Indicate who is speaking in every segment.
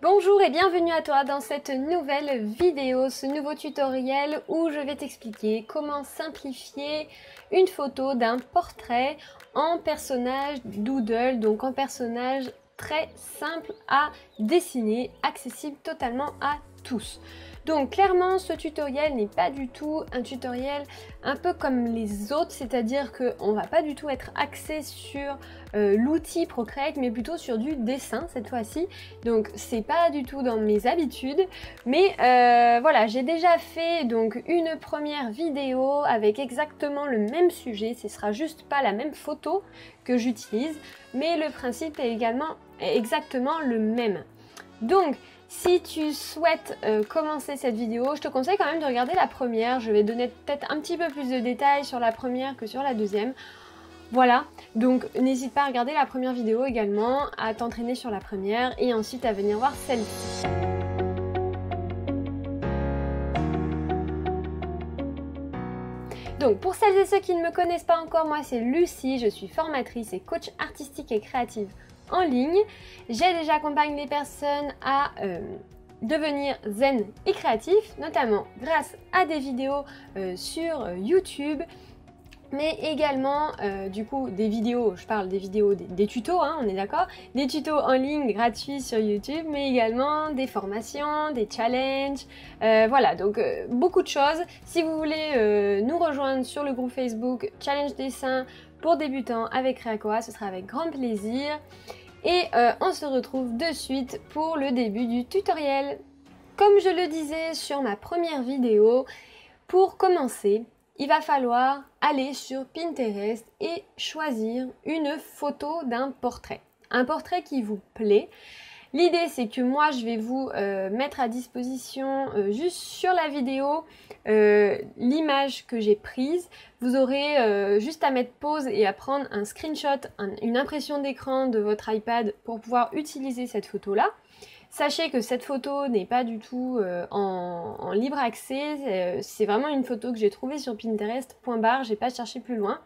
Speaker 1: Bonjour et bienvenue à toi dans cette nouvelle vidéo, ce nouveau tutoriel où je vais t'expliquer comment simplifier une photo d'un portrait en personnage doodle, donc en personnage très simple à dessiner, accessible totalement à tous. Donc clairement, ce tutoriel n'est pas du tout un tutoriel un peu comme les autres, c'est-à-dire qu'on va pas du tout être axé sur euh, l'outil Procreate, mais plutôt sur du dessin cette fois-ci. Donc c'est pas du tout dans mes habitudes, mais euh, voilà, j'ai déjà fait donc une première vidéo avec exactement le même sujet. Ce sera juste pas la même photo que j'utilise, mais le principe est également exactement le même. Donc si tu souhaites euh, commencer cette vidéo, je te conseille quand même de regarder la première. Je vais donner peut-être un petit peu plus de détails sur la première que sur la deuxième. Voilà, donc n'hésite pas à regarder la première vidéo également, à t'entraîner sur la première et ensuite à venir voir celle-ci. Donc pour celles et ceux qui ne me connaissent pas encore, moi c'est Lucie, je suis formatrice et coach artistique et créative en ligne. J'ai déjà accompagné des personnes à euh, devenir zen et créatif, notamment grâce à des vidéos euh, sur euh, YouTube, mais également du coup des vidéos, je parle des vidéos, des, tutos, hein, on est d'accord, des tutos en ligne gratuits sur YouTube, mais également des formations, des challenges, voilà, donc beaucoup de choses. Si vous voulez nous rejoindre sur le groupe Facebook Challenge Dessin pour débutants avec Reaqua, ce sera avec grand plaisir. Et euh, on se retrouve de suite pour le début du tutoriel. Comme je le disais sur ma première vidéo, pour commencer, il va falloir aller sur Pinterest et choisir une photo d'un portrait. Un portrait qui vous plaît, L'idée c'est que moi je vais vous euh, mettre à disposition euh, juste sur la vidéo euh, l'image que j'ai prise. Vous aurez juste à mettre pause et à prendre un screenshot, une impression d'écran de votre iPad pour pouvoir utiliser cette photo là. Sachez que cette photo n'est pas du tout en, libre accès, c'est vraiment une photo que j'ai trouvée sur Pinterest, point barre, j'ai pas cherché plus loin.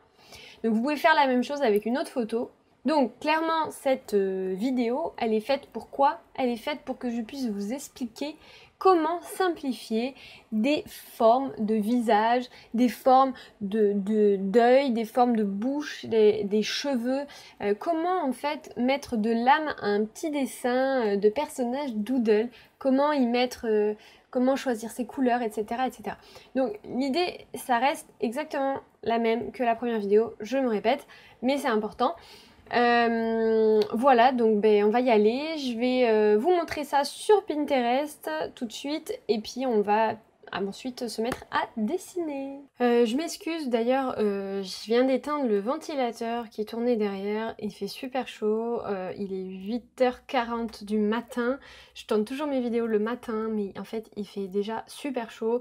Speaker 1: Donc vous pouvez faire la même chose avec une autre photo donc clairement, cette euh, vidéo, elle est faite pour quoi Elle est faite pour que je puisse vous expliquer comment simplifier des formes de visage, des formes de, de d'œil, des formes de bouche, des, cheveux, euh, comment en fait mettre de l'âme à un petit dessin euh, de personnage doodle, comment y mettre, comment choisir ses couleurs, etc., etc. Donc l'idée, ça reste exactement la même que la première vidéo, je me répète, mais c'est important. Euh, voilà, donc ben, on va y aller. Je vais euh, vous montrer ça sur Pinterest tout de suite et puis on va ah, ensuite se mettre à dessiner. Euh, je m'excuse d'ailleurs, je viens d'éteindre le ventilateur qui tournait derrière. Il fait super chaud, il est 8h40 du matin. Je tourne toujours mes vidéos le matin, mais en fait il fait déjà super chaud.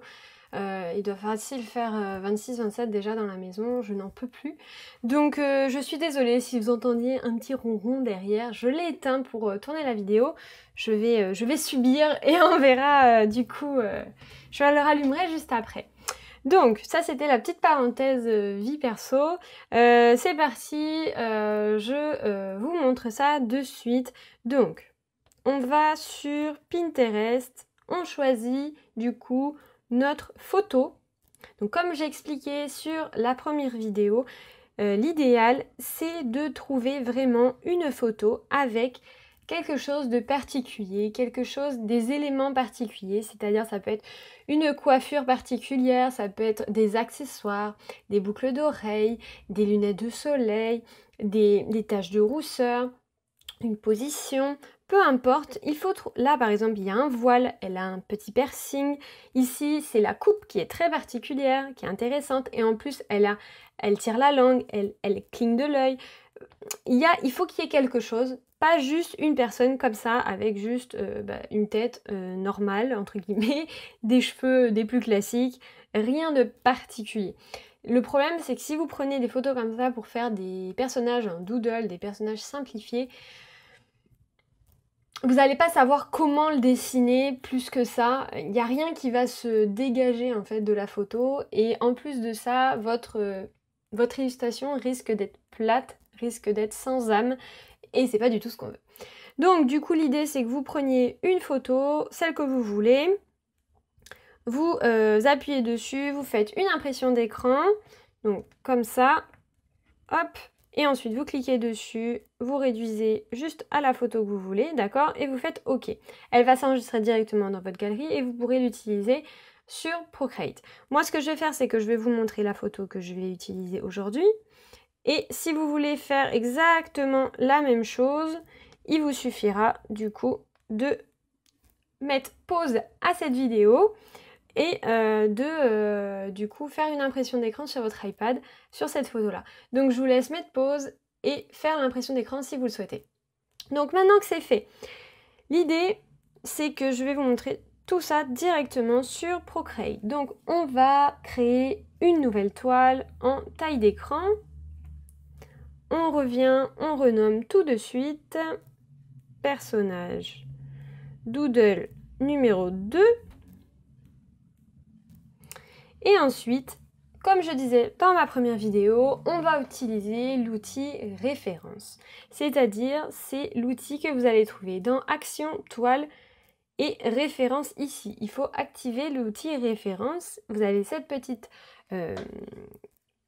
Speaker 1: Euh, il doit facile faire 26-27 euh, déjà dans la maison, je n'en peux plus. Donc euh, je suis désolée si vous entendiez un petit ronron derrière, je l'ai éteint pour euh, tourner la vidéo. Je vais, je vais subir et on verra du coup, je le rallumerai juste après. Donc, ça c'était la petite parenthèse vie perso. c'est parti, je vous montre ça de suite. Donc, on va sur Pinterest, on choisit du coup notre photo. Donc comme j'ai expliqué sur la première vidéo, euh, l'idéal c'est de trouver vraiment une photo avec quelque chose de particulier, quelque chose des éléments particuliers, c'est-à-dire ça peut être une coiffure particulière, ça peut être des accessoires, des boucles d'oreilles, des lunettes de soleil, des taches de rousseur, une position, peu importe, il faut là par exemple il y a un voile, elle a un petit piercing, ici c'est la coupe qui est très particulière, qui est intéressante et en plus elle a elle tire la langue, elle, cligne de l'œil. Il, y a, il faut qu'il y ait quelque chose, pas juste une personne comme ça avec juste euh, bah, une tête euh, normale entre guillemets, des cheveux euh, des plus classiques, rien de particulier. Le problème, c'est que si vous prenez des photos comme ça pour faire des personnages en doodle, des personnages simplifiés, vous n'allez pas savoir comment le dessiner plus que ça. Il n'y a rien qui va se dégager en fait de la photo. Et en plus de ça, euh, votre, illustration risque d'être plate, risque d'être sans âme. Et c'est pas du tout ce qu'on veut. Donc du coup l'idée c'est que vous preniez une photo, celle que vous voulez, vous euh, appuyez dessus, vous faites une impression d'écran, donc comme ça, hop, et ensuite, vous cliquez dessus, vous réduisez juste à la photo que vous voulez, d'accord Et vous faites OK. Elle va s'enregistrer directement dans votre galerie et vous pourrez l'utiliser sur Procreate. Moi, ce que je vais faire, c'est que je vais vous montrer la photo que je vais utiliser aujourd'hui. Et si vous voulez faire exactement la même chose, il vous suffira du coup de mettre pause à cette vidéo et euh, de euh, du coup faire une impression d'écran sur votre iPad sur cette photo là. Donc je vous laisse mettre pause et faire l'impression d'écran si vous le souhaitez. Donc maintenant que c'est fait, l'idée c'est que je vais vous montrer tout ça directement sur Procreate. Donc on va créer une nouvelle toile en taille d'écran. On revient, on renomme tout de suite personnage doodle numéro 2 et ensuite, comme je disais dans ma première vidéo, on va utiliser l'outil référence. C'est-à-dire, c'est l'outil que vous allez trouver dans Action, Toile et Référence ici. Il faut activer l'outil référence. Vous avez cette petite, euh,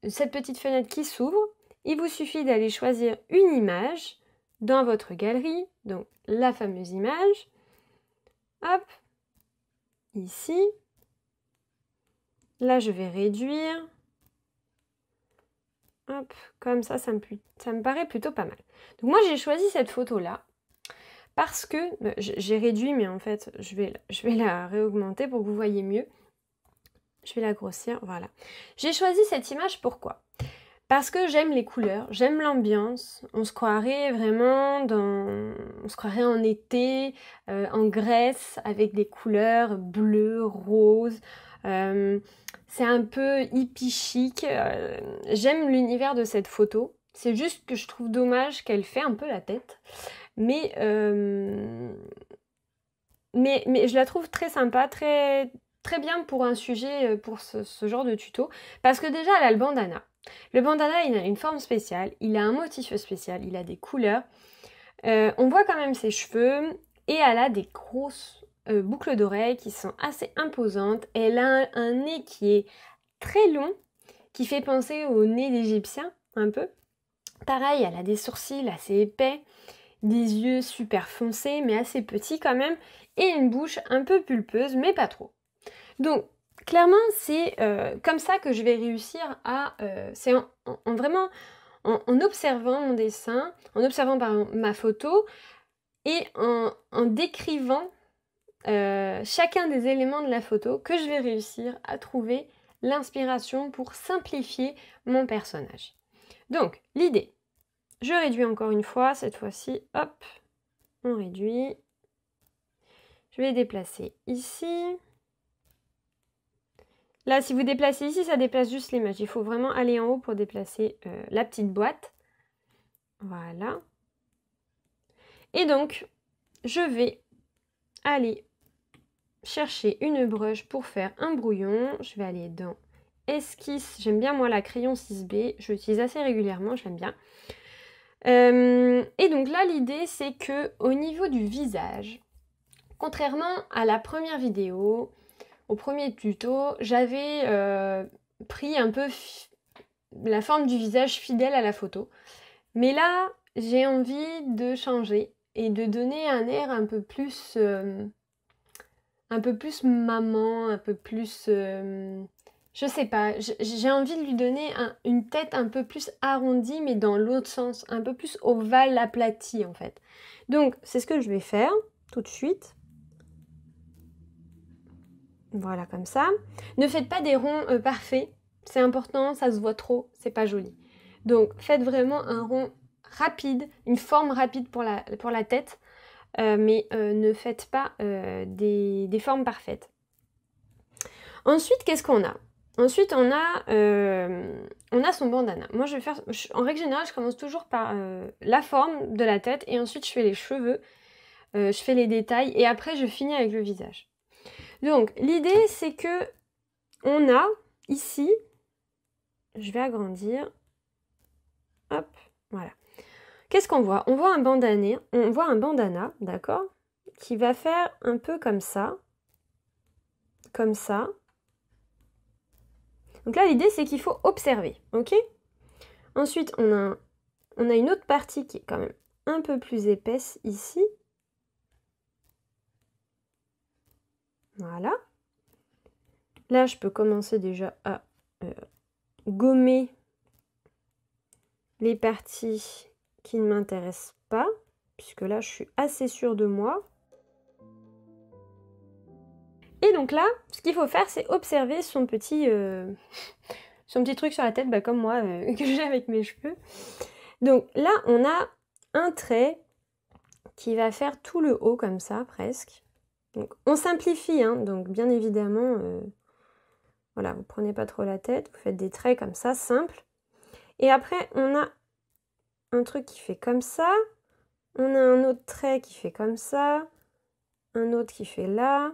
Speaker 1: cette petite fenêtre qui s'ouvre. Il vous suffit d'aller choisir une image dans votre galerie, donc la fameuse image. Hop, ici. Là, je vais réduire. Hop, comme ça, ça me, paraît plutôt pas mal. Donc moi, j'ai choisi cette photo-là parce que bah, j'ai réduit, mais en fait, je vais, je vais la réaugmenter pour que vous voyez mieux. Je vais la grossir, voilà. J'ai choisi cette image pourquoi Parce que j'aime les couleurs, j'aime l'ambiance. On se croirait vraiment dans... On se croirait en été, euh, en Grèce, avec des couleurs bleues, roses, euh, c'est un peu hippie chic. Euh, j'aime l'univers de cette photo. C'est juste que je trouve dommage qu'elle fait un peu la tête. Mais, euh, mais, mais, je la trouve très sympa, très, très bien pour un sujet, pour ce, genre de tuto. Parce que déjà, elle a le bandana. Le bandana, il a une forme spéciale, il a un motif spécial, il a des couleurs. on voit quand même ses cheveux et elle a des grosses euh, boucles d'oreilles qui sont assez imposantes. Elle a un, nez qui est très long, qui fait penser au nez d'Égyptien un peu. Pareil, elle a des sourcils assez épais, des yeux super foncés mais assez petits quand même, et une bouche un peu pulpeuse mais pas trop. Donc clairement c'est euh, comme ça que je vais réussir à... Euh, c'est en, vraiment en, observant mon dessin, en observant par ma photo et en, décrivant euh, chacun des éléments de la photo que je vais réussir à trouver l'inspiration pour simplifier mon personnage. Donc, l'idée, je réduis encore une fois, cette fois-ci, hop, on réduit. Je vais déplacer ici. Là, si vous déplacez ici, ça déplace juste l'image. Il faut vraiment aller en haut pour déplacer euh, la petite boîte. Voilà. Et donc, je vais aller chercher une broche pour faire un brouillon. Je vais aller dans Esquisse. J'aime bien moi la crayon 6B. Je l'utilise assez régulièrement, je l'aime bien. Euh, et donc là, l'idée, c'est que au niveau du visage, contrairement à la première vidéo, au premier tuto, j'avais euh, pris un peu la forme du visage fidèle à la photo. Mais là, j'ai envie de changer et de donner un air un peu plus... Euh, un peu plus maman, un peu plus... Euh, je sais pas, j'ai envie de lui donner une tête un peu plus arrondie, mais dans l'autre sens, un peu plus ovale, aplatie en fait. Donc, c'est ce que je vais faire tout de suite. Voilà, comme ça. Ne faites pas des ronds euh, parfaits, c'est important, ça se voit trop, c'est pas joli. Donc, faites vraiment un rond rapide, une forme rapide pour la, pour la tête, euh, mais euh, ne faites pas euh, des, formes parfaites. Ensuite, qu'est-ce qu'on a Ensuite, on a, son bandana. Moi, je vais faire. en règle générale, je commence toujours par la forme de la tête et ensuite je fais les cheveux, je fais les détails et après je finis avec le visage. Donc, l'idée c'est que on a ici, je vais agrandir, hop, voilà. Qu'est-ce qu'on voit On voit un bandana, on voit un bandana, d'accord Qui va faire un peu comme ça. Comme ça. Donc là, l'idée, c'est qu'il faut observer, ok Ensuite, on a, on a une autre partie qui est quand même un peu plus épaisse ici. Voilà. Là, je peux commencer déjà à euh, gommer les parties qui ne m'intéresse pas, puisque là je suis assez sûre de moi. Et donc là, ce qu'il faut faire, c'est observer son petit, euh, son petit truc sur la tête, bah, comme moi, euh, que j'ai avec mes cheveux. Donc là, on a un trait qui va faire tout le haut comme ça, presque. Donc on simplifie, hein. donc bien évidemment, euh, voilà, vous prenez pas trop la tête, vous faites des traits comme ça, simples. Et après, on a un truc qui fait comme ça, on a un autre trait qui fait comme ça, un autre qui fait là,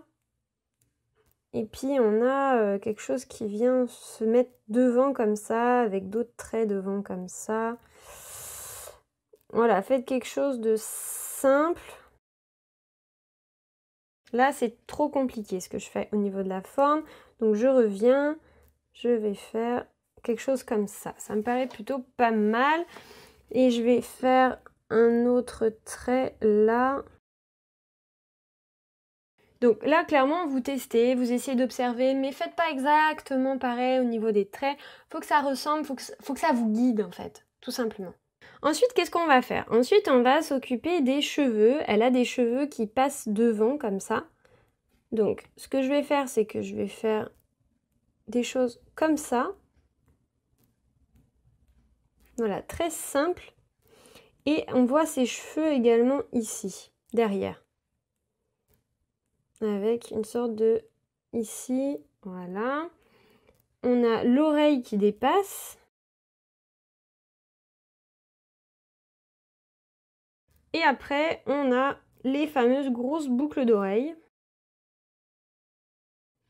Speaker 1: et puis on a euh, quelque chose qui vient se mettre devant comme ça, avec d'autres traits devant comme ça. Voilà, faites quelque chose de simple. Là, c'est trop compliqué ce que je fais au niveau de la forme. Donc je reviens, je vais faire quelque chose comme ça. Ça me paraît plutôt pas mal. Et je vais faire un autre trait là. Donc là, clairement, vous testez, vous essayez d'observer, mais faites pas exactement pareil au niveau des traits. Faut que ça ressemble, faut que, faut que ça vous guide en fait, tout simplement. Ensuite, qu'est-ce qu'on va faire Ensuite, on va s'occuper des cheveux. Elle a des cheveux qui passent devant comme ça. Donc, ce que je vais faire, c'est que je vais faire des choses comme ça. Voilà, très simple. Et on voit ses cheveux également ici, derrière. Avec une sorte de ici, voilà. On a l'oreille qui dépasse.
Speaker 2: Et après, on a les fameuses grosses boucles d'oreilles.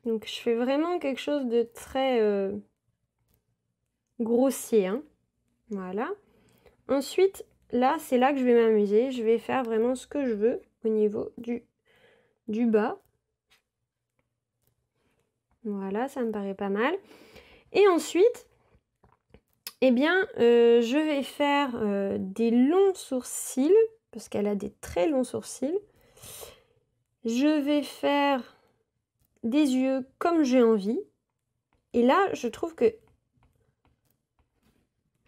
Speaker 1: Donc je fais vraiment quelque chose de très euh, grossier. Hein. Voilà. Ensuite, là, c'est là que je vais m'amuser. Je vais faire vraiment ce que je veux au niveau du, du bas. Voilà, ça me paraît pas mal. Et ensuite, eh bien, euh, je vais faire euh, des longs sourcils, parce qu'elle a des très longs sourcils. Je vais faire des yeux comme j'ai envie. Et là, je trouve que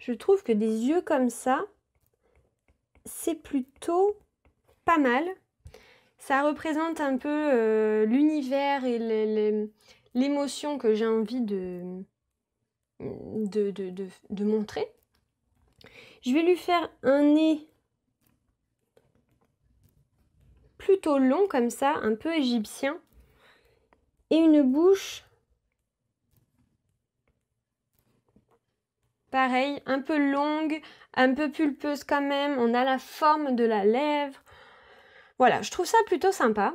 Speaker 1: je trouve que des yeux comme ça, c'est plutôt pas mal. Ça représente un peu euh, l'univers et l'émotion que j'ai envie de, de, montrer. Je vais lui faire un nez plutôt long comme ça, un peu égyptien, et une bouche Pareil, un peu longue, un peu pulpeuse quand même, on a la forme de la lèvre. Voilà, je trouve ça plutôt sympa.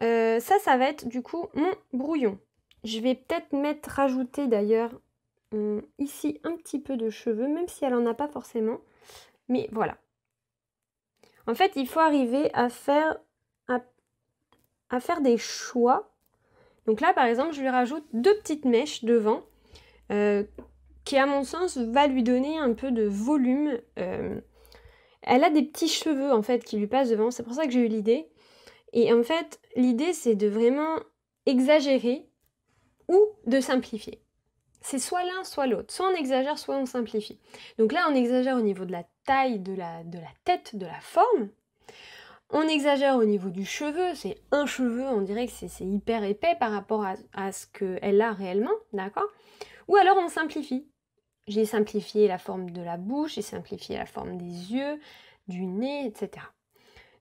Speaker 1: Euh, ça, ça va être du coup mon brouillon. Je vais peut-être mettre, rajouter d'ailleurs hum, ici un petit peu de cheveux, même si elle n'en a pas forcément. Mais voilà. En fait, il faut arriver à faire, à, faire des choix. Donc là, par exemple, je lui rajoute deux petites mèches devant. Euh, qui à mon sens va lui donner un peu de volume. Euh, elle a des petits cheveux en fait qui lui passent devant, c'est pour ça que j'ai eu l'idée. Et en fait, l'idée c'est de vraiment exagérer ou de simplifier. C'est soit l'un, soit l'autre. Soit on exagère, soit on simplifie. Donc là, on exagère au niveau de la taille, de la, de la tête, de la forme. On exagère au niveau du cheveu, c'est un cheveu, on dirait que c'est hyper épais par rapport à, à ce qu'elle a réellement, d'accord Ou alors on simplifie. J'ai simplifié la forme de la bouche, j'ai simplifié la forme des yeux, du nez, etc.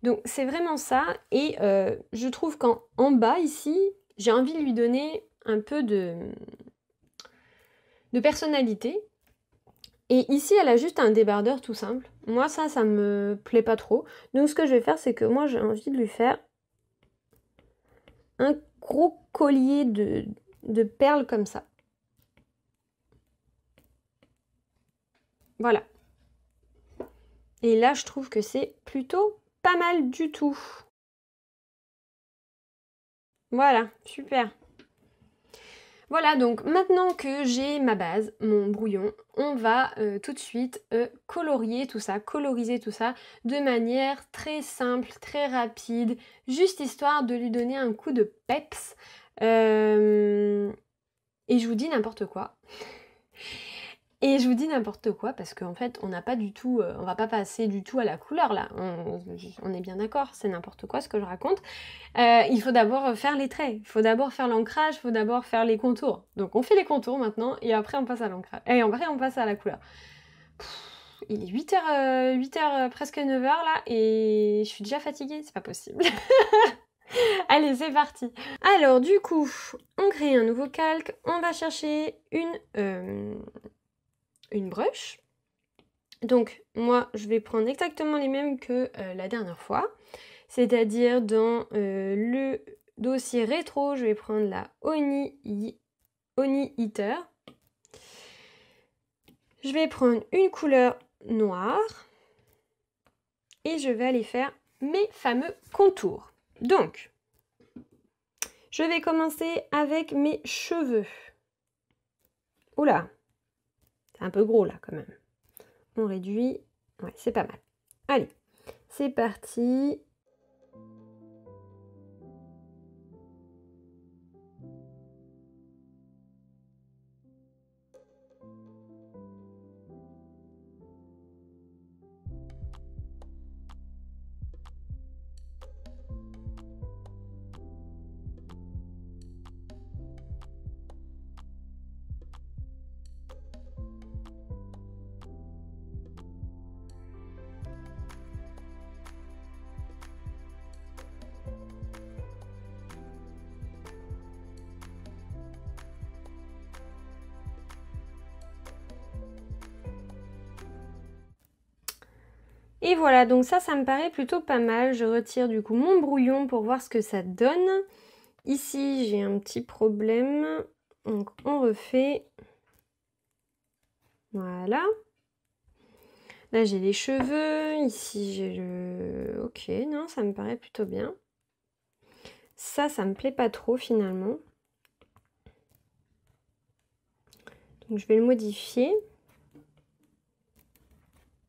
Speaker 1: Donc c'est vraiment ça. Et euh, je trouve qu'en bas ici, j'ai envie de lui donner un peu de, personnalité. Et ici, elle a juste un débardeur tout simple. Moi, ça, ça me plaît pas trop. Donc ce que je vais faire, c'est que moi, j'ai envie de lui faire un gros collier de perles comme ça. Voilà. Et là, je trouve que c'est plutôt pas mal du tout. Voilà, super. Voilà, donc maintenant que j'ai ma base, mon brouillon, on va euh, tout de suite euh, colorier tout ça, coloriser tout ça de manière très simple, très rapide, juste histoire de lui donner un coup de peps. Euh, et je vous dis n'importe quoi. Et je vous dis n'importe quoi parce qu'en fait, on n'a pas du tout, euh, on va pas passer du tout à la couleur là. On, est bien d'accord, c'est n'importe quoi ce que je raconte. Euh, il faut d'abord faire les traits, il faut d'abord faire l'ancrage, il faut d'abord faire les contours. Donc on fait les contours maintenant et après on passe à l'ancrage. Et après on passe à la couleur. il est 8h, euh, 8h, presque 9h là et je suis déjà fatiguée, c'est pas possible. Allez, c'est parti. Alors du coup, on crée un nouveau calque, on va chercher une une brush. Donc moi je vais prendre exactement les mêmes que euh, la dernière fois, c'est-à-dire dans euh, le dossier rétro je vais prendre la Oni, Oni Eater. Je vais prendre une couleur noire et je vais aller faire mes fameux contours. Donc je vais commencer avec mes cheveux. Oula, c'est un peu gros là quand même. On réduit. Ouais, c'est pas mal. Allez, c'est parti. Et voilà, donc ça, ça me paraît plutôt pas mal. Je retire du coup mon brouillon pour voir ce que ça donne. Ici, j'ai un petit problème. Donc, on refait. Voilà. Là, j'ai les cheveux. Ici, j'ai le... Ok, non, ça me paraît plutôt bien. Ça, ça me plaît pas trop finalement. Donc, je vais le modifier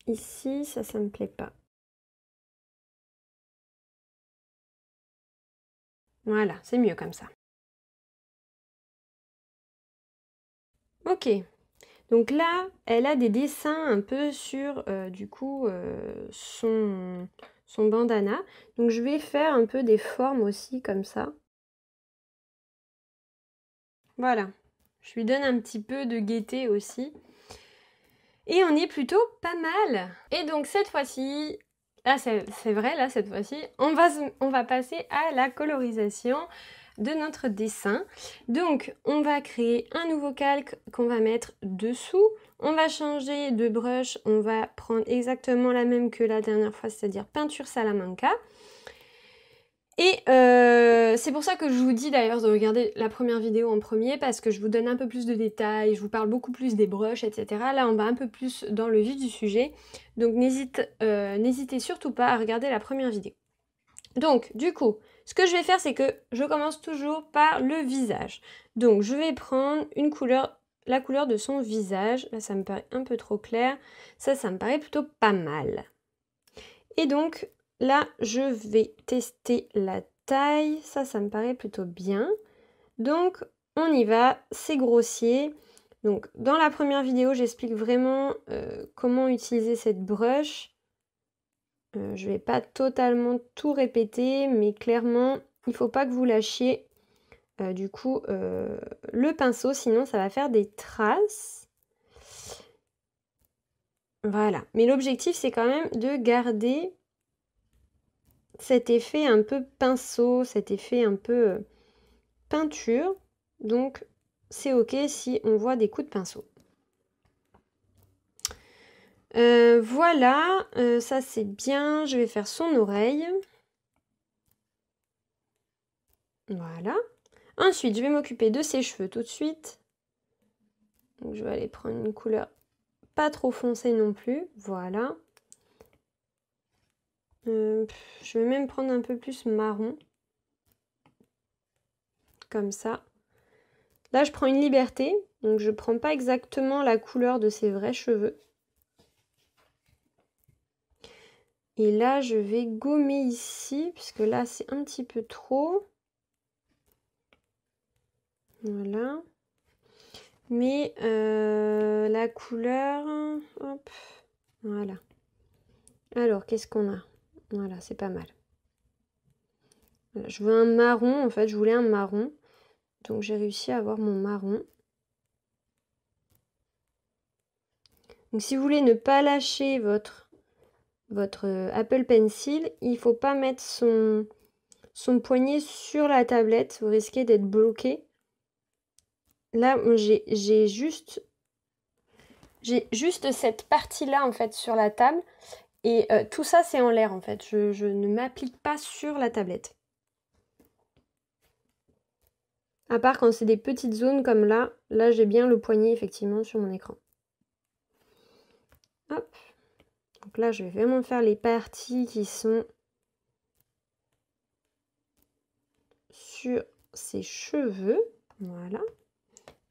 Speaker 1: ici, ça,
Speaker 2: ça me plaît pas. Voilà, c'est mieux comme ça.
Speaker 1: Ok, donc là, elle a des dessins un peu sur, euh, du coup, euh, son, son bandana. Donc je vais faire un peu des formes aussi comme ça. Voilà, je lui donne un petit peu de gaieté aussi. Et on est plutôt pas mal. Et donc cette fois-ci, c'est vrai, là cette fois-ci, on va, on va passer à la colorisation de notre dessin. Donc on va créer un nouveau calque qu'on va mettre dessous. On va changer de brush, on va prendre exactement la même que la dernière fois, c'est-à-dire peinture salamanca. Et euh, c'est pour ça que je vous dis d'ailleurs de regarder la première vidéo en premier parce que je vous donne un peu plus de détails, je vous parle beaucoup plus des brushes, etc. Là on va un peu plus dans le vif du sujet, donc euh, n'hésitez surtout pas à regarder la première vidéo. Donc du coup, ce que je vais faire c'est que je commence toujours par le visage. Donc je vais prendre une couleur, la couleur de son visage, là ça me paraît un peu trop clair, ça ça me paraît plutôt pas mal. Et donc Là, je vais tester la taille. Ça, ça me paraît plutôt bien. Donc, on y va. C'est grossier. Donc, dans la première vidéo, j'explique vraiment euh, comment utiliser cette brush. Euh, je ne vais pas totalement tout répéter, mais clairement, il ne faut pas que vous lâchiez euh, du coup le pinceau, sinon ça va faire des traces. Voilà, mais l'objectif c'est quand même de garder cet effet un peu pinceau, cet effet un peu euh, peinture. Donc c'est ok si on voit des coups de pinceau. Euh, voilà, euh, ça c'est bien, je vais faire son oreille. Voilà. Ensuite, je vais m'occuper de ses cheveux tout de suite. je vais aller prendre une couleur pas trop foncée non plus. Voilà. Euh, je vais même prendre un peu plus marron. Comme ça. Là, je prends une liberté. Donc, je ne prends pas exactement la couleur de ses vrais cheveux. Et là, je vais gommer ici, puisque là, c'est un petit peu trop. Voilà. Mais euh, la couleur... Voilà. Alors, qu'est-ce qu'on a voilà, c'est pas mal. je veux un marron, en fait, je voulais un marron. Donc j'ai réussi à avoir mon marron. Donc si vous voulez ne pas lâcher votre, votre euh, Apple Pencil, il faut pas mettre son, son poignet sur la tablette, vous risquez d'être bloqué. Là, j'ai juste, juste cette partie-là en fait sur la table et euh, tout ça, c'est en l'air en fait. Je, je ne m'applique pas sur la tablette. À part quand c'est des petites zones comme là. Là, j'ai bien le poignet effectivement sur mon écran. Hop. Donc là, je vais vraiment faire les parties qui sont sur ses cheveux. Voilà.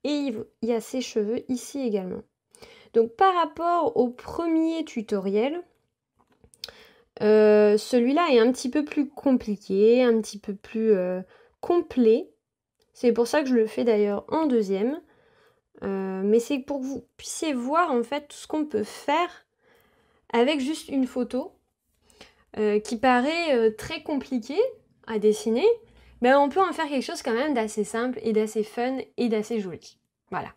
Speaker 1: Et il y a ses cheveux ici également. Donc par rapport au premier tutoriel, euh, celui-là est un petit peu plus compliqué, un petit peu plus euh, complet. C'est pour ça que je le fais d'ailleurs en deuxième. Euh, mais c'est pour que vous puissiez voir en fait tout ce qu'on peut faire avec juste une photo qui paraît très compliquée à dessiner. Mais on peut en faire quelque chose quand même d'assez simple et d'assez fun et d'assez joli. Voilà.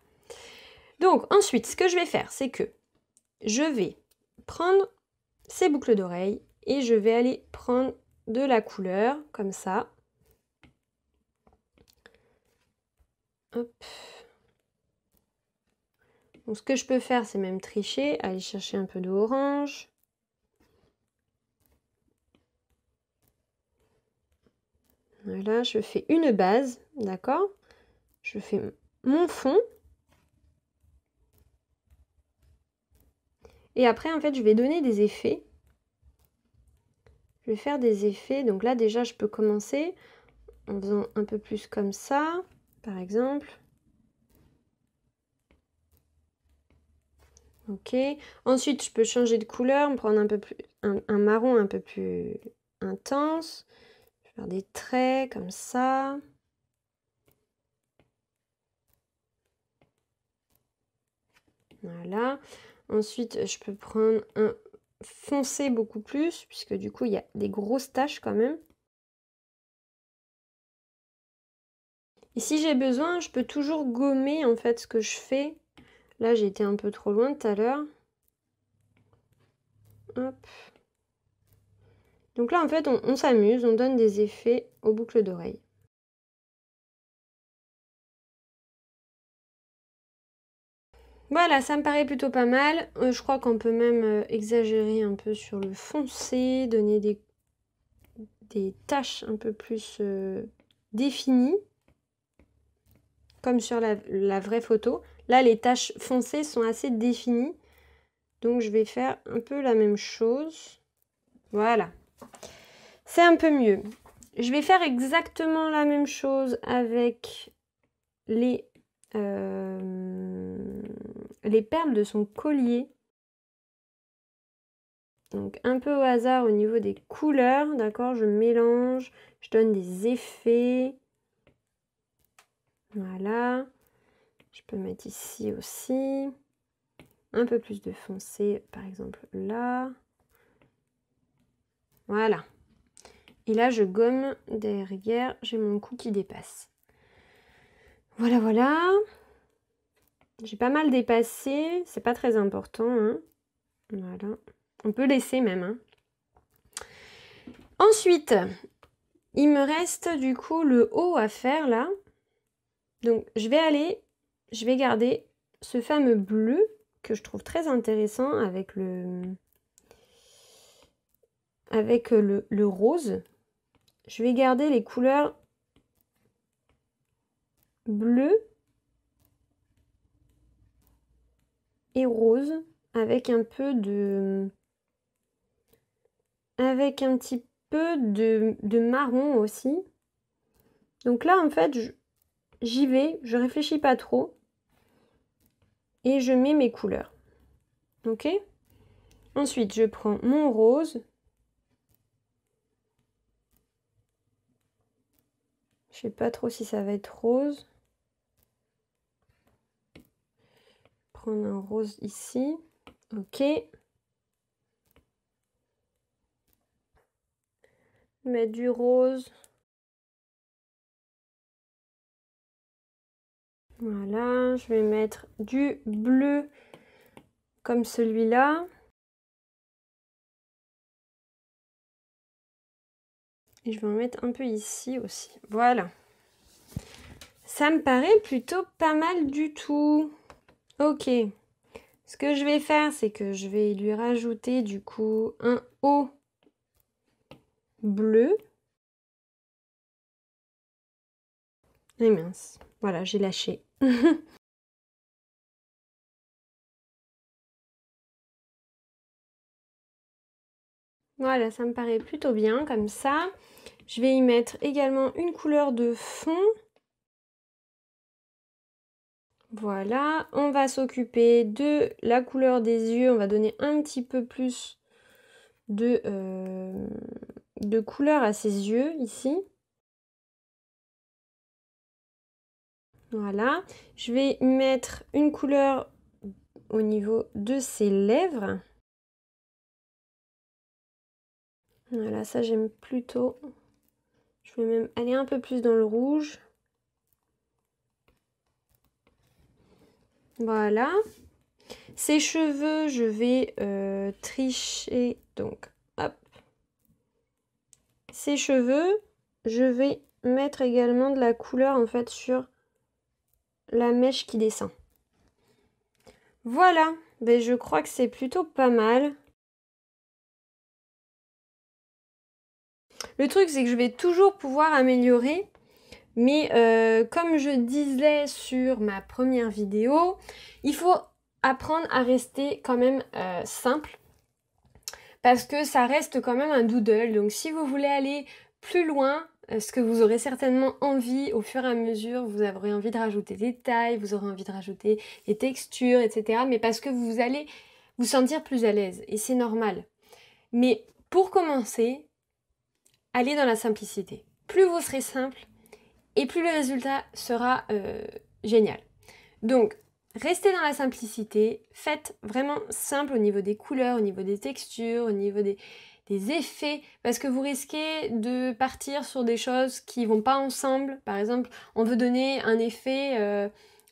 Speaker 1: Donc ensuite, ce que je vais faire, c'est que je vais prendre ces boucles d'oreilles et je vais aller prendre de la couleur comme ça. Donc ce que je peux faire, c'est même tricher, aller chercher un peu d'orange. Voilà, je fais une base, d'accord Je fais mon fond. Et après, en fait, je vais donner des effets je vais faire des effets. Donc là, déjà, je peux commencer en faisant un peu plus comme ça, par exemple. Ok. Ensuite, je peux changer de couleur, me prendre un peu plus un, marron un peu plus intense. Je vais faire des traits comme ça. Voilà. Ensuite, je peux prendre un foncer beaucoup plus, puisque du coup, il y a des grosses taches quand même. Et si j'ai besoin, je peux toujours gommer en fait ce que je fais. Là, j'ai été un peu trop loin tout à l'heure. Donc là, en fait, on s'amuse, on donne des effets aux boucles d'oreilles. Voilà, ça me paraît plutôt pas mal. Euh, je crois qu'on peut même euh, exagérer un peu sur le foncé, donner des, des taches un peu plus euh, définies, comme sur la, vraie photo. Là, les taches foncées sont assez définies. Donc, je vais faire un peu la même chose. Voilà. C'est un peu mieux. Je vais faire exactement la même chose avec les les perles de son collier. Donc un peu au hasard au niveau des couleurs, d'accord Je mélange, je donne des effets. Voilà. Je peux mettre ici aussi. Un peu plus de foncé, par exemple là. Voilà. Et là, je gomme derrière, j'ai mon cou qui dépasse. Voilà, voilà. J'ai pas mal dépassé, c'est pas très important. Hein. Voilà, on peut laisser même. Hein. Ensuite, il me reste du coup le haut à faire là. Donc je vais aller, je vais garder ce fameux bleu que je trouve très intéressant avec le avec le, le rose. Je vais garder les couleurs bleues et rose avec un peu de avec un petit peu de, de marron aussi. Donc là en fait j'y vais, je réfléchis pas trop et je mets mes couleurs. Ok Ensuite je prends mon rose. Je sais pas trop si ça va être rose. un rose ici. Ok. Mettre du rose.
Speaker 2: Voilà, je vais mettre du bleu comme celui-là.
Speaker 1: Et je vais en mettre un peu ici aussi. Voilà. Ça me paraît plutôt pas mal du tout. Ok. Ce que je vais faire, c'est que je vais lui rajouter du coup un haut bleu.
Speaker 2: Et eh mince, voilà, j'ai lâché.
Speaker 1: voilà, ça me paraît plutôt bien comme ça. Je vais y mettre également une couleur de fond. Voilà, on va s'occuper de la couleur des yeux. On va donner un petit peu plus de, euh, de couleur à ses yeux ici. Voilà, je vais mettre une
Speaker 2: couleur au niveau de ses lèvres.
Speaker 1: Voilà, ça j'aime plutôt. Je vais même aller un peu plus dans le rouge. Voilà. Ses cheveux, je vais euh, tricher. Donc, hop. Ses cheveux, je vais mettre également de la couleur en fait sur la mèche qui descend. Voilà, ben, je crois que c'est plutôt pas mal. Le truc, c'est que je vais toujours pouvoir améliorer mais euh, comme je disais sur ma première vidéo, il faut apprendre à rester quand même euh, simple parce que ça reste quand même un doodle. Donc si vous voulez aller plus loin, euh, ce que vous aurez certainement envie au fur et à mesure, vous aurez envie de rajouter des tailles, vous aurez envie de rajouter des textures, etc. Mais parce que vous allez vous sentir plus à l'aise et c'est normal. Mais pour commencer, allez dans la simplicité. Plus vous serez simple, et plus le résultat sera euh, génial. Donc, restez dans la simplicité, faites vraiment simple au niveau des couleurs, au niveau des textures, au niveau des, effets, parce que vous risquez de partir sur des choses qui vont pas ensemble. Par exemple, on veut donner un effet... Euh,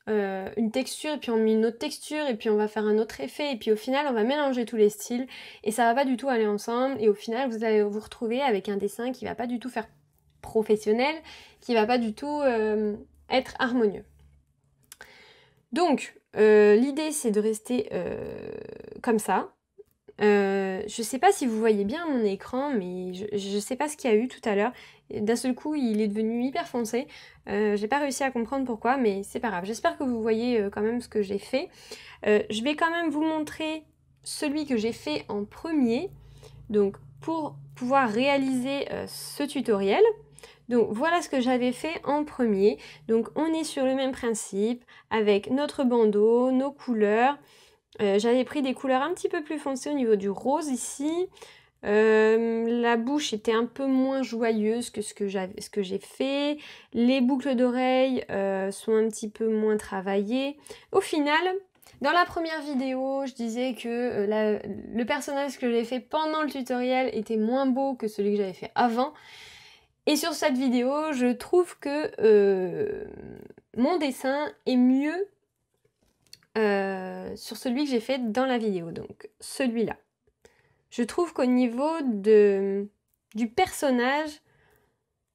Speaker 1: euh, une texture et puis on met une autre texture et puis on va faire un autre effet et puis au final on va mélanger tous les styles et ça va pas du tout aller ensemble et au final vous allez vous retrouver avec un dessin qui va pas du tout faire professionnel qui va pas du tout euh, être harmonieux. Donc, euh, l'idée c'est de rester euh, comme ça. je sais pas si vous voyez bien mon écran, mais je, ne sais pas ce qu'il y a eu tout à l'heure. D'un seul coup, il est devenu hyper foncé. j'ai pas réussi à comprendre pourquoi, mais c'est pas grave. J'espère que vous voyez quand même ce que j'ai fait. je vais quand même vous montrer celui que j'ai fait en premier. Donc, pour pouvoir réaliser ce tutoriel, donc voilà ce que j'avais fait en premier. Donc on est sur le même principe avec notre bandeau, nos couleurs. Euh, j'avais pris des couleurs un petit peu plus foncées au niveau du rose ici. Euh, la bouche était un peu moins joyeuse que ce que j'ai fait. Les boucles d'oreilles euh, sont un petit peu moins travaillées. Au final, dans la première vidéo, je disais que le personnage que j'ai fait pendant le tutoriel était moins beau que celui que j'avais fait avant. Et sur cette vidéo, je trouve que euh, mon dessin est mieux euh, sur celui que j'ai fait dans la vidéo, donc celui-là. Je trouve qu'au niveau de, du personnage,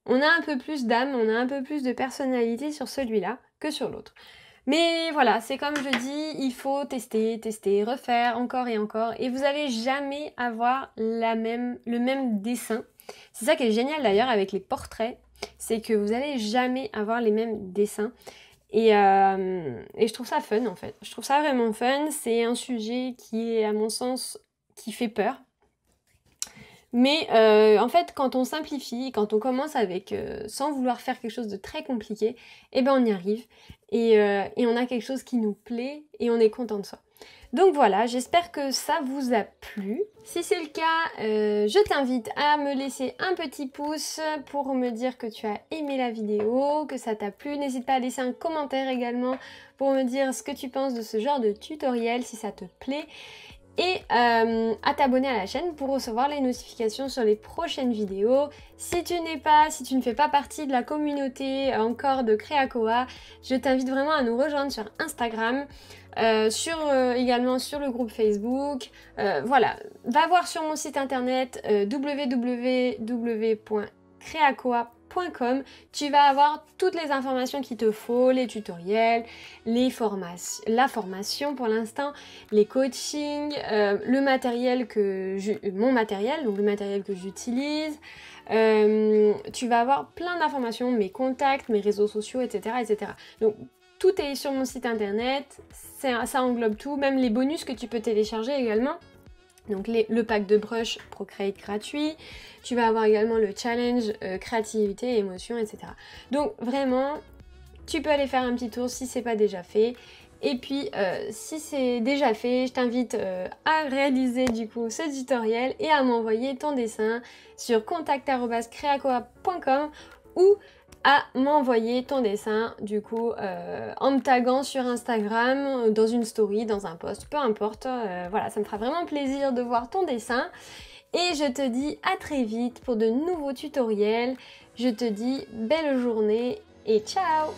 Speaker 1: on a un peu plus d'âme, on a un peu plus de personnalité sur celui-là que sur l'autre. Mais voilà, c'est comme je dis, il faut tester, tester, refaire encore et encore, et vous n'allez jamais avoir la même, le même dessin c'est ça qui est génial d'ailleurs avec les portraits, c'est que vous allez jamais avoir les mêmes dessins. Euh, et, je trouve ça fun en fait. Je trouve ça vraiment fun. C'est un sujet qui est à mon sens qui fait peur. Mais euh, en fait, quand on simplifie, quand on commence avec euh, sans vouloir faire quelque chose de très compliqué, eh ben on y arrive et, on a quelque chose qui nous plaît et on est content de ça. Donc voilà, j'espère que ça vous a plu. Si c'est le cas, euh, je t'invite à me laisser un petit pouce pour me dire que tu as aimé la vidéo, que ça t'a plu. N'hésite pas à laisser un commentaire également pour me dire ce que tu penses de ce genre de tutoriel, si ça te plaît. Et euh, à t'abonner à la chaîne pour recevoir les notifications sur les prochaines vidéos. Si tu n'es pas, si tu ne fais pas partie de la communauté encore de Créacoa, je t'invite vraiment à nous rejoindre sur Instagram. Euh, sur, euh, également sur le groupe Facebook. Euh, voilà, va voir sur mon site internet www.creacoa.com. Tu vas avoir toutes les informations qu'il te faut, les tutoriels, les formations, la formation pour l'instant, les coachings, le matériel que mon matériel, donc le matériel que j'utilise. tu vas avoir plein d'informations, mes contacts, mes réseaux sociaux, etc. etc. Donc tout est sur mon site internet, ça englobe tout, même les bonus que tu peux télécharger également. Donc le pack de brush Procreate gratuit, tu vas avoir également le challenge euh, créativité, émotion, etc. Donc vraiment, tu peux aller faire un petit tour si c'est pas déjà fait. Et puis, euh, si c'est déjà fait, je t'invite euh, à réaliser du coup ce tutoriel et à m'envoyer ton dessin sur contact.creacoa.com ou à m'envoyer ton dessin, du coup, euh, en me taguant sur Instagram, dans une story, dans un post, peu importe. Euh, voilà, ça me fera vraiment plaisir de voir ton dessin. Et je te dis à très vite pour de nouveaux tutoriels. Je te dis belle journée et ciao